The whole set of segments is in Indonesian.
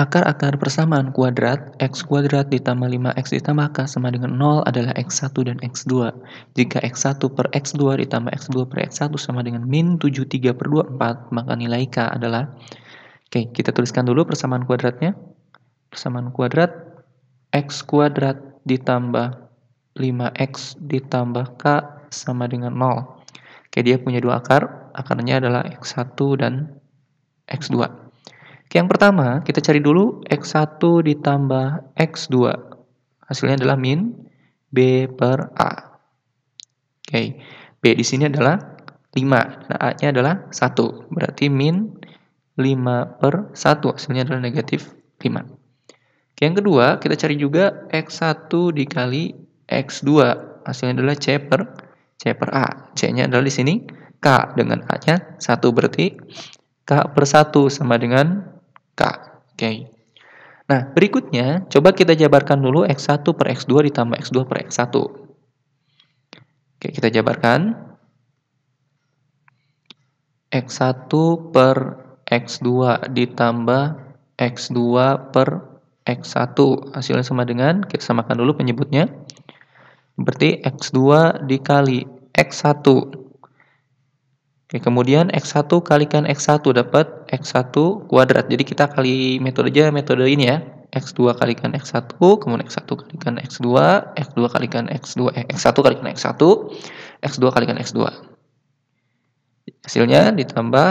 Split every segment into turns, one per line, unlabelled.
Akar-akar persamaan kuadrat, x kuadrat ditambah 5x ditambah k sama dengan 0 adalah x1 dan x2. Jika x1 per x2 ditambah x2 per x1 sama dengan min 73 per 24, maka nilai k adalah... Oke, kita tuliskan dulu persamaan kuadratnya. Persamaan kuadrat, x kuadrat ditambah 5x ditambah k sama dengan 0. Oke, dia punya dua akar. Akarnya adalah x1 dan x2. Yang pertama, kita cari dulu X1 ditambah X2. Hasilnya adalah min B per A. Oke, B di sini adalah 5, dan A-nya adalah 1. Berarti min 5 per 1, hasilnya adalah negatif 5. Oke, yang kedua, kita cari juga X1 dikali X2. Hasilnya adalah C per C per A. C-nya adalah di sini K dengan A-nya 1, berarti K per 1 sama dengan K. Oke. Okay. Nah, berikutnya coba kita jabarkan dulu X1 per X2 ditambah X2 per X1. Oke, kita jabarkan. X1 per X2 ditambah X2 per X1. Hasilnya sama dengan, kita samakan dulu penyebutnya. Berarti X2 dikali X1 Oke, kemudian X1 kalikan X1 dapat X1 kuadrat. Jadi kita kali metode aja metode ini ya. X2 kalikan X1, kemudian X1 kalikan X2, X2 kalikan X2, eh, X1 kalikan X1, X2 kalikan X2. Hasilnya ditambah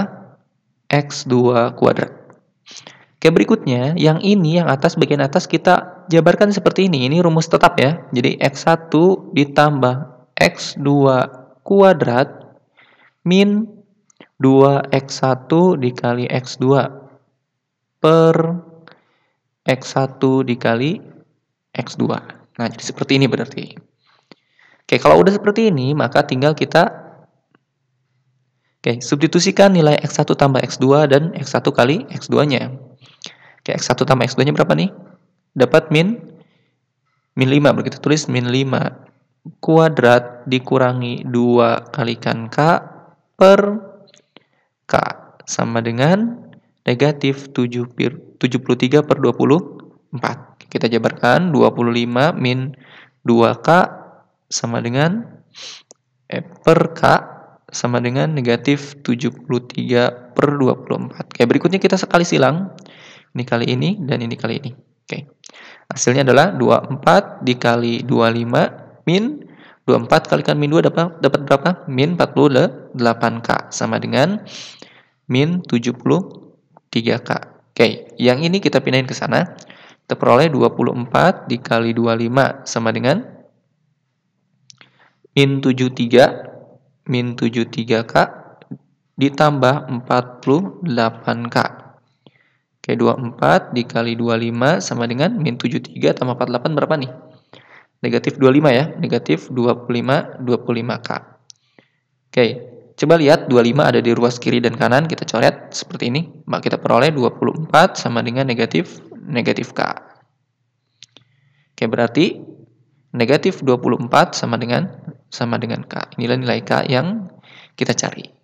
X2 kuadrat. Oke, berikutnya yang ini yang atas bagian atas kita jabarkan seperti ini. Ini rumus tetap ya. Jadi X1 ditambah X2 kuadrat min 2x1 dikali x2 per x1 dikali x2. Nah, jadi seperti ini berarti. Oke, kalau udah seperti ini, maka tinggal kita Oke, substitusikan nilai x1 tambah x2 dan x1 kali x2-nya. Oke, x1 tambah x2-nya berapa nih? Dapat min min 5. Begitu tulis min 5 kuadrat dikurangi 2 kalikan k per K sama dengan negatif 7, 73 per 24. Kita jabarkan 25 min 2K sama dengan eh, per K sama dengan negatif 73 per 24. Oke, berikutnya kita sekali silang. Ini kali ini dan ini kali ini. Oke. Hasilnya adalah 24 dikali 25 min 24 kalikan min 2 dapat dapat berapa? Min 40 8K sama dengan min 73K. Oke, yang ini kita pindahin ke sana. Kita peroleh 24 dikali 25 sama dengan min 73 min 73K ditambah 48K. Oke, 24 dikali 25 sama dengan min 73 tambah 48 berapa nih? Negatif 25 ya, negatif 25, 25K. Oke, Coba lihat 25 ada di ruas kiri dan kanan, kita coret seperti ini. Maka kita peroleh 24 sama dengan negatif negatif K. Oke, berarti negatif 24 sama dengan sama dengan K. Inilah nilai K yang kita cari.